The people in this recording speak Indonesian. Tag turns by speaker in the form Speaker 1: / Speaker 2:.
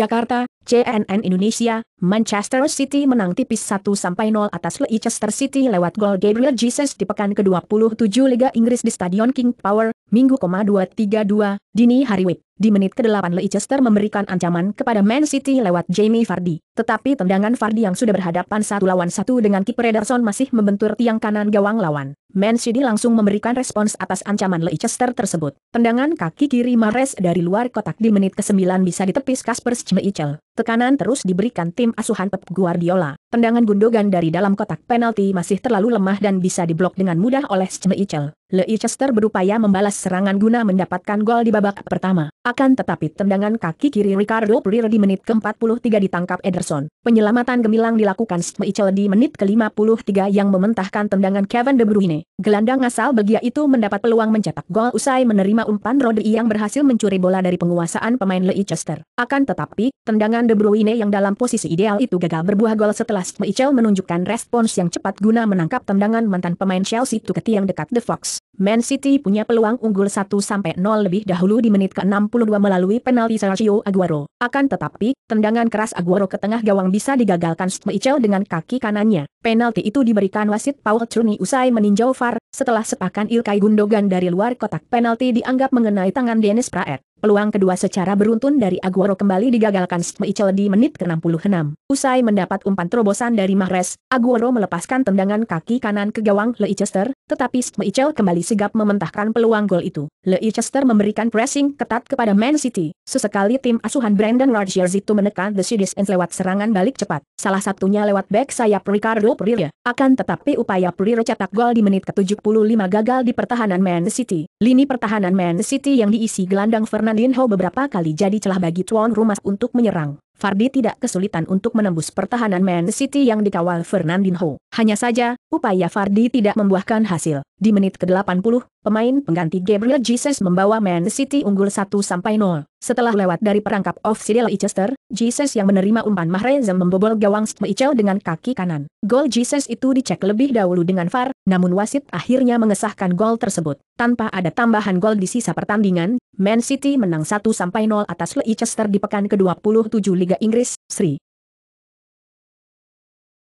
Speaker 1: Jakarta, CNN Indonesia, Manchester City menang tipis 1-0 atas Leicester City lewat gol Gabriel Jesus di pekan ke-27 Liga Inggris di Stadion King Power, Minggu, 232, Dini hari Wib, di menit ke-8 Leicester memberikan ancaman kepada Man City lewat Jamie Vardy, tetapi tendangan Vardy yang sudah berhadapan satu lawan satu dengan kiper Ederson masih membentur tiang kanan gawang lawan. Man City langsung memberikan respons atas ancaman Leicester tersebut. Tendangan kaki kiri Mares dari luar kotak di menit ke-9 bisa ditepis Kasper Schmeichel. Tekanan terus diberikan tim asuhan Pep Guardiola. Tendangan Gundogan dari dalam kotak penalti masih terlalu lemah dan bisa diblok dengan mudah oleh Schmeichel. Leicester berupaya membalas serangan guna mendapatkan gol di babak pertama. Akan tetapi tendangan kaki kiri Ricardo Pereira di menit ke-43 ditangkap Ederson. Penyelamatan gemilang dilakukan Schmeichel di menit ke-53 yang mementahkan tendangan Kevin De Bruyne. Gelandang asal Belgia itu mendapat peluang mencetak gol usai menerima umpan Rodri yang berhasil mencuri bola dari penguasaan pemain Leicester. Akan tetapi, tendangan De Bruyne yang dalam posisi ideal itu gagal berbuah gol setelah Smeichel menunjukkan respons yang cepat guna menangkap tendangan mantan pemain Chelsea itu ke tiang dekat The Fox. Man City punya peluang unggul 1-0 lebih dahulu di menit ke-62 melalui penalti Sergio Aguero. Akan tetapi, tendangan keras Aguero ke tengah gawang bisa digagalkan Smeichel dengan kaki kanannya. Penalti itu diberikan wasit Paul Truni usai meninjau VAR, setelah sepakan Ilkay Gundogan dari luar kotak penalti dianggap mengenai tangan Dennis Praet. Peluang kedua secara beruntun dari Aguero kembali digagalkan Schmeichel di menit ke-66. Usai mendapat umpan terobosan dari Mahrez, Aguero melepaskan tendangan kaki kanan ke gawang Leicester, tetapi Schmeichel kembali sigap mementahkan peluang gol itu. Leicester memberikan pressing ketat kepada Man City. Sesekali tim asuhan Brandon Rodgers itu menekan The Citizens lewat serangan balik cepat. Salah satunya lewat back sayap Ricardo Pereira. Akan tetapi upaya Pereira cetak gol di menit ke-75 gagal di pertahanan Man City. Lini pertahanan Man City yang diisi gelandang Fernandes Lin Ho beberapa kali jadi celah bagi tuan rumah untuk menyerang. Fardi tidak kesulitan untuk menembus pertahanan Man City yang dikawal Fernandinho. Hanya saja, upaya Fardi tidak membuahkan hasil. Di menit ke-80, pemain pengganti Gabriel Jesus membawa Man City unggul 1-0. Setelah lewat dari perangkap offside Leicester, Jesus yang menerima umpan Mahrez membobol gawang Stmeichel dengan kaki kanan. Gol Jesus itu dicek lebih dahulu dengan VAR, namun wasit akhirnya mengesahkan gol tersebut. Tanpa ada tambahan gol di sisa pertandingan, Man City menang 1-0 atas Leicester di pekan ke-27 Liga Liga Inggris, Sri.